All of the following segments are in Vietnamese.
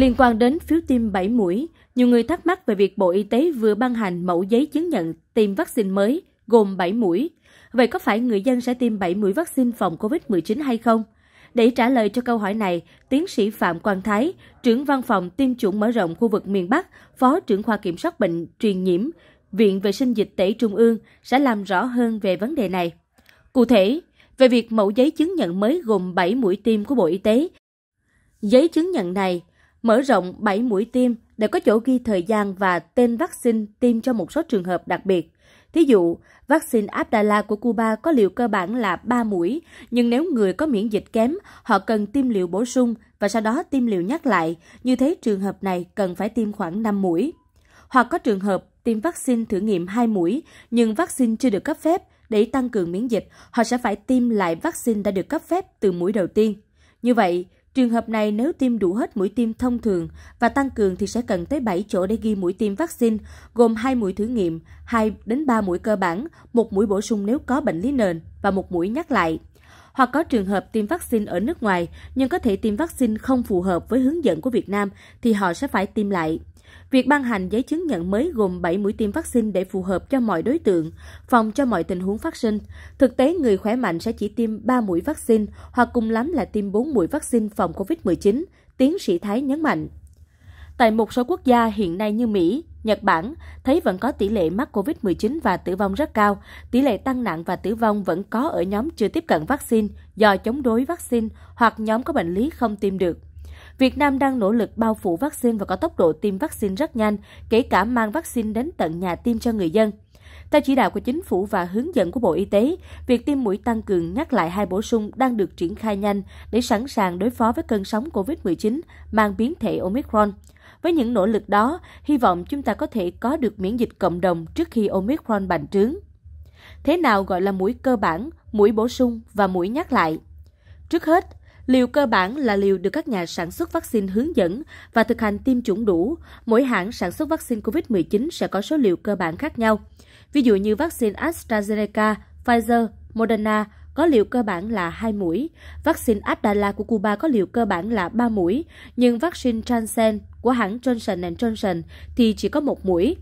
Liên quan đến phiếu tiêm 7 mũi, nhiều người thắc mắc về việc Bộ Y tế vừa ban hành mẫu giấy chứng nhận tiêm vaccine mới gồm 7 mũi. Vậy có phải người dân sẽ tiêm 7 mũi vaccine phòng COVID-19 hay không? Để trả lời cho câu hỏi này, tiến sĩ Phạm Quang Thái, trưởng văn phòng tiêm chủng mở rộng khu vực miền Bắc, phó trưởng khoa kiểm soát bệnh truyền nhiễm, Viện Vệ sinh Dịch tễ Trung ương sẽ làm rõ hơn về vấn đề này. Cụ thể, về việc mẫu giấy chứng nhận mới gồm 7 mũi tiêm của Bộ Y tế, giấy chứng nhận này mở rộng 7 mũi tiêm để có chỗ ghi thời gian và tên vaccine tiêm cho một số trường hợp đặc biệt. Thí dụ, vaccine Abdala của Cuba có liều cơ bản là 3 mũi, nhưng nếu người có miễn dịch kém, họ cần tiêm liều bổ sung và sau đó tiêm liều nhắc lại. Như thế trường hợp này cần phải tiêm khoảng 5 mũi. Hoặc có trường hợp tiêm vaccine thử nghiệm 2 mũi, nhưng vaccine chưa được cấp phép, để tăng cường miễn dịch, họ sẽ phải tiêm lại vaccine đã được cấp phép từ mũi đầu tiên. Như vậy, Trường hợp này nếu tiêm đủ hết mũi tiêm thông thường và tăng cường thì sẽ cần tới 7 chỗ để ghi mũi tiêm vaccine, gồm 2 mũi thử nghiệm, 2 đến 3 mũi cơ bản, một mũi bổ sung nếu có bệnh lý nền và một mũi nhắc lại hoặc có trường hợp tiêm vaccine ở nước ngoài nhưng có thể tiêm vaccine không phù hợp với hướng dẫn của Việt Nam thì họ sẽ phải tiêm lại. Việc ban hành giấy chứng nhận mới gồm 7 mũi tiêm vaccine để phù hợp cho mọi đối tượng, phòng cho mọi tình huống phát sinh. Thực tế, người khỏe mạnh sẽ chỉ tiêm 3 mũi vaccine hoặc cùng lắm là tiêm 4 mũi vaccine phòng COVID-19, tiến sĩ Thái nhấn mạnh. Tại một số quốc gia hiện nay như Mỹ, Nhật Bản thấy vẫn có tỷ lệ mắc COVID-19 và tử vong rất cao, tỷ lệ tăng nặng và tử vong vẫn có ở nhóm chưa tiếp cận vaccine do chống đối vaccine hoặc nhóm có bệnh lý không tiêm được. Việt Nam đang nỗ lực bao phủ vaccine và có tốc độ tiêm vaccine rất nhanh, kể cả mang vaccine đến tận nhà tiêm cho người dân. Theo chỉ đạo của chính phủ và hướng dẫn của Bộ Y tế, việc tiêm mũi tăng cường nhắc lại hai bổ sung đang được triển khai nhanh để sẵn sàng đối phó với cơn sóng COVID-19 mang biến thể Omicron. Với những nỗ lực đó, hy vọng chúng ta có thể có được miễn dịch cộng đồng trước khi Omicron bành trướng. Thế nào gọi là mũi cơ bản, mũi bổ sung và mũi nhắc lại? Trước hết, liều cơ bản là liều được các nhà sản xuất vaccine hướng dẫn và thực hành tiêm chủng đủ. Mỗi hãng sản xuất vaccine COVID-19 sẽ có số liều cơ bản khác nhau. Ví dụ như vaccine AstraZeneca, Pfizer, Moderna có liều cơ bản là 2 mũi. Vaccine Abdala của Cuba có liều cơ bản là 3 mũi, nhưng vaccine Janssen của hãng Johnson Johnson thì chỉ có một mũi.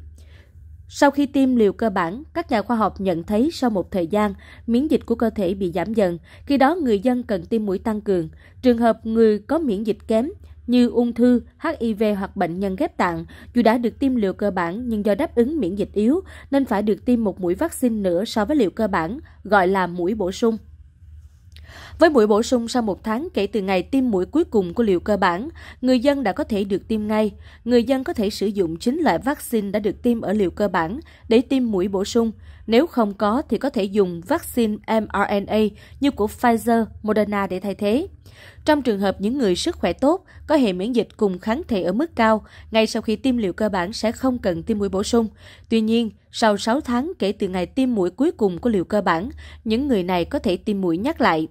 Sau khi tiêm liều cơ bản, các nhà khoa học nhận thấy sau một thời gian, miễn dịch của cơ thể bị giảm dần, khi đó người dân cần tiêm mũi tăng cường. Trường hợp người có miễn dịch kém như ung thư, HIV hoặc bệnh nhân ghép tạng, dù đã được tiêm liều cơ bản nhưng do đáp ứng miễn dịch yếu nên phải được tiêm một mũi vaccine nữa so với liều cơ bản, gọi là mũi bổ sung. Với mũi bổ sung sau một tháng kể từ ngày tiêm mũi cuối cùng của liều cơ bản, người dân đã có thể được tiêm ngay. Người dân có thể sử dụng chính loại vaccine đã được tiêm ở liều cơ bản để tiêm mũi bổ sung. Nếu không có thì có thể dùng vaccine mRNA như của Pfizer, Moderna để thay thế. Trong trường hợp những người sức khỏe tốt, có hệ miễn dịch cùng kháng thể ở mức cao, ngay sau khi tiêm liều cơ bản sẽ không cần tiêm mũi bổ sung. Tuy nhiên, sau 6 tháng kể từ ngày tiêm mũi cuối cùng của liều cơ bản, những người này có thể tiêm mũi nhắc lại.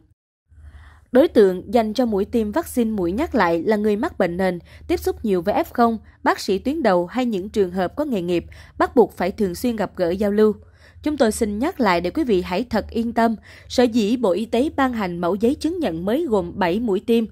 Đối tượng dành cho mũi tiêm vaccine mũi nhắc lại là người mắc bệnh nền, tiếp xúc nhiều với F0, bác sĩ tuyến đầu hay những trường hợp có nghề nghiệp, bắt buộc phải thường xuyên gặp gỡ giao lưu. Chúng tôi xin nhắc lại để quý vị hãy thật yên tâm, sở dĩ Bộ Y tế ban hành mẫu giấy chứng nhận mới gồm 7 mũi tiêm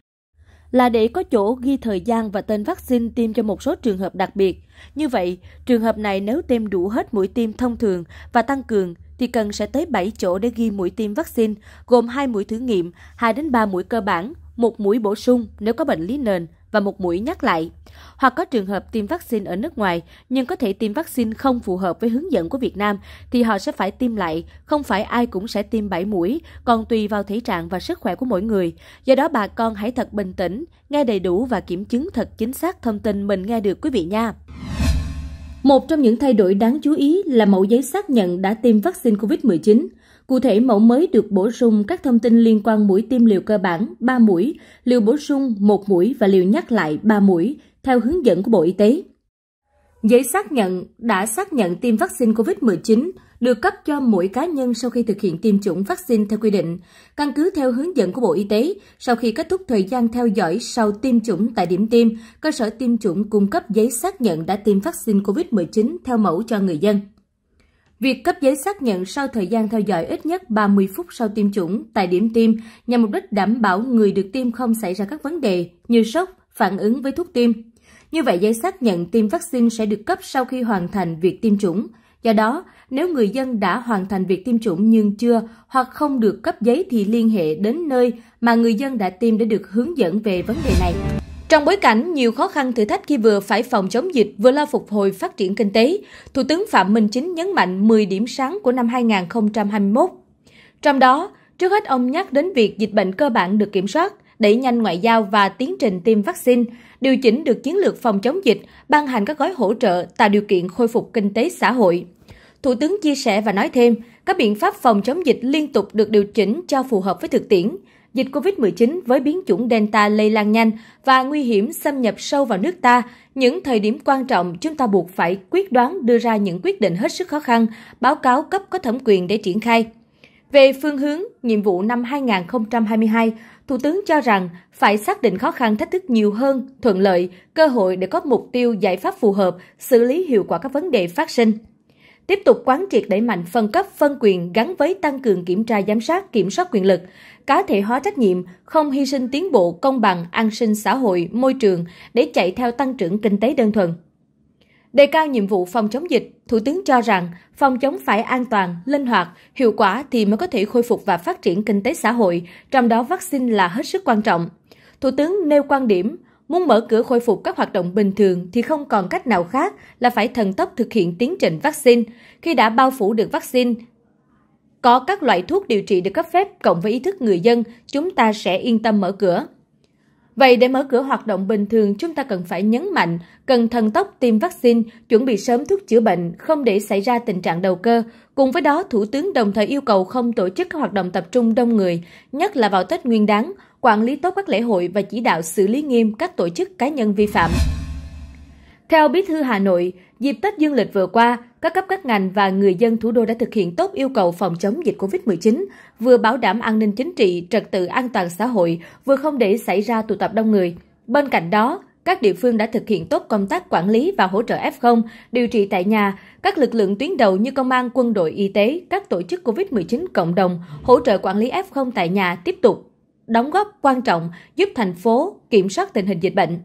là để có chỗ ghi thời gian và tên vaccine tiêm cho một số trường hợp đặc biệt. Như vậy, trường hợp này nếu tiêm đủ hết mũi tiêm thông thường và tăng cường thì cần sẽ tới 7 chỗ để ghi mũi tiêm vaccine, gồm 2 mũi thử nghiệm, 2 đến 3 mũi cơ bản, một mũi bổ sung nếu có bệnh lý nền và một mũi nhắc lại. Hoặc có trường hợp tiêm vaccine ở nước ngoài nhưng có thể tiêm vaccine không phù hợp với hướng dẫn của Việt Nam thì họ sẽ phải tiêm lại, không phải ai cũng sẽ tiêm 7 mũi, còn tùy vào thể trạng và sức khỏe của mỗi người. Do đó bà con hãy thật bình tĩnh, nghe đầy đủ và kiểm chứng thật chính xác thông tin mình nghe được quý vị nha. Một trong những thay đổi đáng chú ý là mẫu giấy xác nhận đã tiêm vaccine COVID-19. Cụ thể, mẫu mới được bổ sung các thông tin liên quan mũi tiêm liều cơ bản 3 mũi, liều bổ sung 1 mũi và liều nhắc lại 3 mũi, theo hướng dẫn của Bộ Y tế. Giấy xác nhận đã xác nhận tiêm vaccine COVID-19 được cấp cho mỗi cá nhân sau khi thực hiện tiêm chủng vaccine theo quy định, căn cứ theo hướng dẫn của Bộ Y tế, sau khi kết thúc thời gian theo dõi sau tiêm chủng tại điểm tiêm, cơ sở tiêm chủng cung cấp giấy xác nhận đã tiêm vaccine COVID-19 theo mẫu cho người dân. Việc cấp giấy xác nhận sau thời gian theo dõi ít nhất 30 phút sau tiêm chủng tại điểm tiêm nhằm mục đích đảm bảo người được tiêm không xảy ra các vấn đề như sốc, phản ứng với thuốc tiêm. Như vậy, giấy xác nhận tiêm vaccine sẽ được cấp sau khi hoàn thành việc tiêm chủng. Do đó, nếu người dân đã hoàn thành việc tiêm chủng nhưng chưa hoặc không được cấp giấy thì liên hệ đến nơi mà người dân đã tiêm để được hướng dẫn về vấn đề này. Trong bối cảnh nhiều khó khăn thử thách khi vừa phải phòng chống dịch vừa lo phục hồi phát triển kinh tế, Thủ tướng Phạm Minh Chính nhấn mạnh 10 điểm sáng của năm 2021. Trong đó, trước hết ông nhắc đến việc dịch bệnh cơ bản được kiểm soát, đẩy nhanh ngoại giao và tiến trình tiêm vaccine, điều chỉnh được chiến lược phòng chống dịch, ban hành các gói hỗ trợ tạo điều kiện khôi phục kinh tế xã hội. Thủ tướng chia sẻ và nói thêm, các biện pháp phòng chống dịch liên tục được điều chỉnh cho phù hợp với thực tiễn, dịch COVID-19 với biến chủng Delta lây lan nhanh và nguy hiểm xâm nhập sâu vào nước ta, những thời điểm quan trọng chúng ta buộc phải quyết đoán đưa ra những quyết định hết sức khó khăn, báo cáo cấp có thẩm quyền để triển khai. Về phương hướng, nhiệm vụ năm 2022, Thủ tướng cho rằng phải xác định khó khăn thách thức nhiều hơn, thuận lợi, cơ hội để có mục tiêu giải pháp phù hợp, xử lý hiệu quả các vấn đề phát sinh tiếp tục quán triệt đẩy mạnh phân cấp phân quyền gắn với tăng cường kiểm tra giám sát kiểm soát quyền lực cá thể hóa trách nhiệm không hy sinh tiến bộ công bằng an sinh xã hội môi trường để chạy theo tăng trưởng kinh tế đơn thuần đề cao nhiệm vụ phòng chống dịch thủ tướng cho rằng phòng chống phải an toàn linh hoạt hiệu quả thì mới có thể khôi phục và phát triển kinh tế xã hội trong đó vaccine là hết sức quan trọng thủ tướng nêu quan điểm Muốn mở cửa khôi phục các hoạt động bình thường thì không còn cách nào khác là phải thần tốc thực hiện tiến trình vaccine. Khi đã bao phủ được vaccine, có các loại thuốc điều trị được cấp phép cộng với ý thức người dân, chúng ta sẽ yên tâm mở cửa. Vậy để mở cửa hoạt động bình thường, chúng ta cần phải nhấn mạnh, cần thần tốc tiêm vaccine, chuẩn bị sớm thuốc chữa bệnh, không để xảy ra tình trạng đầu cơ. Cùng với đó, Thủ tướng đồng thời yêu cầu không tổ chức các hoạt động tập trung đông người, nhất là vào Tết Nguyên đáng, quản lý tốt các lễ hội và chỉ đạo xử lý nghiêm các tổ chức cá nhân vi phạm. Theo Bí thư Hà Nội, dịp Tết Dương lịch vừa qua, các cấp các ngành và người dân thủ đô đã thực hiện tốt yêu cầu phòng chống dịch COVID-19, vừa bảo đảm an ninh chính trị, trật tự an toàn xã hội, vừa không để xảy ra tụ tập đông người. Bên cạnh đó, các địa phương đã thực hiện tốt công tác quản lý và hỗ trợ F0, điều trị tại nhà, các lực lượng tuyến đầu như công an, quân đội, y tế, các tổ chức COVID-19 cộng đồng hỗ trợ quản lý F0 tại nhà tiếp tục đóng góp quan trọng giúp thành phố kiểm soát tình hình dịch bệnh.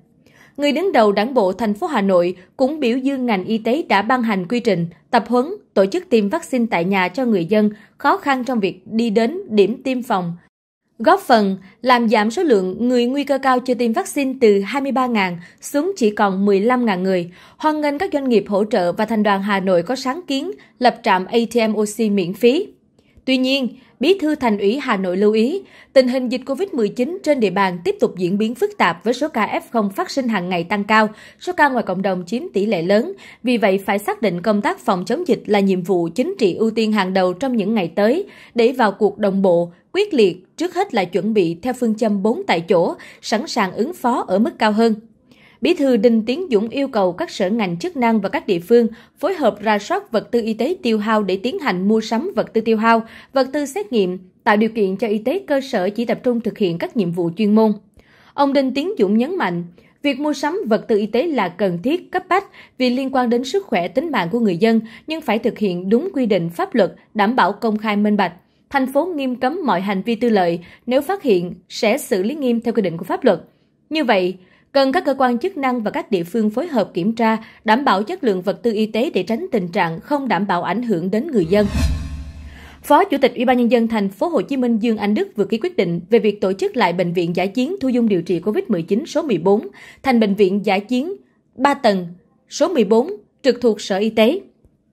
Người đứng đầu đảng bộ thành phố Hà Nội cũng biểu dương ngành y tế đã ban hành quy trình, tập huấn, tổ chức tiêm vaccine tại nhà cho người dân khó khăn trong việc đi đến điểm tiêm phòng, góp phần làm giảm số lượng người nguy cơ cao chưa tiêm vaccine từ 23.000 xuống chỉ còn 15.000 người. Hoan nghênh các doanh nghiệp hỗ trợ và thành đoàn Hà Nội có sáng kiến lập trạm ATM oxy miễn phí. Tuy nhiên, Bí thư Thành ủy Hà Nội lưu ý, tình hình dịch COVID-19 trên địa bàn tiếp tục diễn biến phức tạp với số ca F0 phát sinh hàng ngày tăng cao, số ca ngoài cộng đồng chiếm tỷ lệ lớn, vì vậy phải xác định công tác phòng chống dịch là nhiệm vụ chính trị ưu tiên hàng đầu trong những ngày tới để vào cuộc đồng bộ, quyết liệt, trước hết là chuẩn bị theo phương châm 4 tại chỗ, sẵn sàng ứng phó ở mức cao hơn. Bí thư Đinh Tiến Dũng yêu cầu các sở ngành chức năng và các địa phương phối hợp ra soát vật tư y tế tiêu hao để tiến hành mua sắm vật tư tiêu hao, vật tư xét nghiệm, tạo điều kiện cho y tế cơ sở chỉ tập trung thực hiện các nhiệm vụ chuyên môn. Ông Đinh Tiến Dũng nhấn mạnh, Việc mua sắm vật tư y tế là cần thiết, cấp bách vì liên quan đến sức khỏe tính mạng của người dân, nhưng phải thực hiện đúng quy định pháp luật, đảm bảo công khai minh bạch. Thành phố nghiêm cấm mọi hành vi tư lợi, nếu phát hiện sẽ xử lý nghiêm theo quy định của pháp luật. Như vậy, cần các cơ quan chức năng và các địa phương phối hợp kiểm tra đảm bảo chất lượng vật tư y tế để tránh tình trạng không đảm bảo ảnh hưởng đến người dân Phó Chủ tịch Ủy ban nhân dân thành phố Hồ Chí Minh Dương Anh Đức vừa ký quyết định về việc tổ chức lại bệnh viện giải chiến thu dung điều trị COVID-19 số 14 thành bệnh viện giải chiến 3 tầng số 14 trực thuộc Sở Y tế.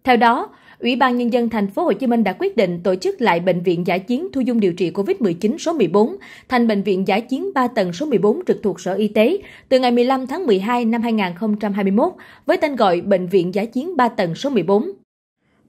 Theo đó, Ủy ban Nhân dân thành phố Hồ Chí Minh đã quyết định tổ chức lại Bệnh viện Giải chiến thu dung điều trị COVID-19 số 14 thành Bệnh viện Giải chiến 3 tầng số 14 trực thuộc Sở Y tế từ ngày 15 tháng 12 năm 2021 với tên gọi Bệnh viện Giải chiến 3 tầng số 14.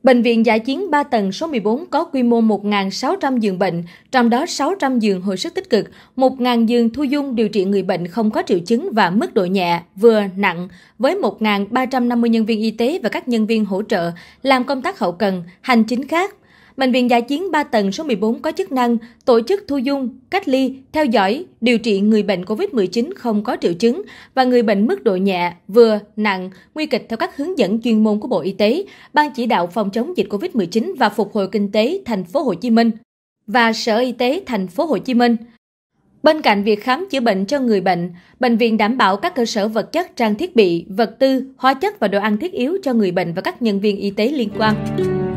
Bệnh viện giả chiến 3 tầng số 14 có quy mô 1.600 giường bệnh, trong đó 600 giường hồi sức tích cực, 1.000 giường thu dung điều trị người bệnh không có triệu chứng và mức độ nhẹ, vừa, nặng, với 1.350 nhân viên y tế và các nhân viên hỗ trợ làm công tác hậu cần, hành chính khác Bệnh viện giả chiến 3 tầng số 14 có chức năng tổ chức thu dung, cách ly, theo dõi, điều trị người bệnh COVID-19 không có triệu chứng và người bệnh mức độ nhẹ, vừa, nặng, nguy kịch theo các hướng dẫn chuyên môn của Bộ Y tế, Ban chỉ đạo phòng chống dịch COVID-19 và phục hồi kinh tế thành phố Hồ Chí Minh và Sở Y tế thành phố Hồ Chí Minh. Bên cạnh việc khám chữa bệnh cho người bệnh, bệnh viện đảm bảo các cơ sở vật chất, trang thiết bị, vật tư, hóa chất và đồ ăn thiết yếu cho người bệnh và các nhân viên y tế liên quan.